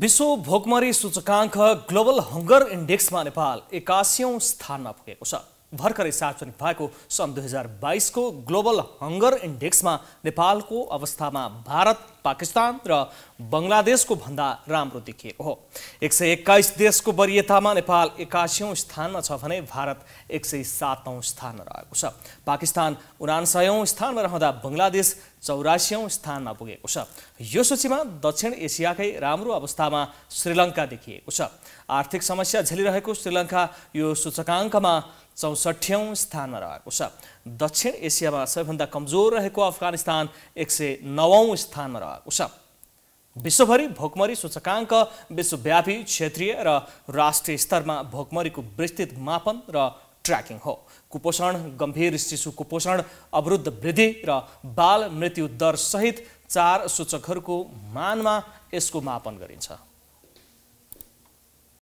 विश्व भोकमरी सूचकांक ग्लोबल हंगर इन्डेक्समा नेपाल एक्सी स्थानमा पुगेको छ भर्खरै सार्वजनिक भएको सन् दुई हजार बाइसको ग्लोबल हङ्गर इन्डेक्समा नेपालको अवस्थामा भारत पाकिस्तान र बङ्गलादेशको भन्दा राम्रो देखिएको हो एक सय एक्काइस देशको वरियतामा नेपाल एकासीौँ स्थानमा छ भने भारत एक सय सातौँ स्थानमा रहेको छ पाकिस्तान उनान्सयौँ स्थानमा रहँदा बङ्गलादेश चौरासीौँ स्थानमा पुगेको छ यो सूचीमा दक्षिण एसियाकै राम्रो अवस्थामा श्रीलङ्का देखिएको छ आर्थिक समस्या झेलिरहेको श्रीलङ्का यो सूचकाङ्कमा चौसठौँ स्थानमा रहेको छ दक्षिण एसियामा सबैभन्दा कमजोर रहेको अफगानिस्तान एक सय नवौँ स्थानमा रहेको छ विश्वभरि भोकमरी सूचकाङ्क विश्वव्यापी क्षेत्रीय र राष्ट्रिय स्तरमा भोकमरीको विस्तृत मापन र ट्र्याकिङ हो कुपोषण गम्भीर शिशु कुपोषण अवरुद्ध वृद्धि र बाल मृत्यु दरसहित चार सूचकहरूको मानमा यसको मापन गरिन्छ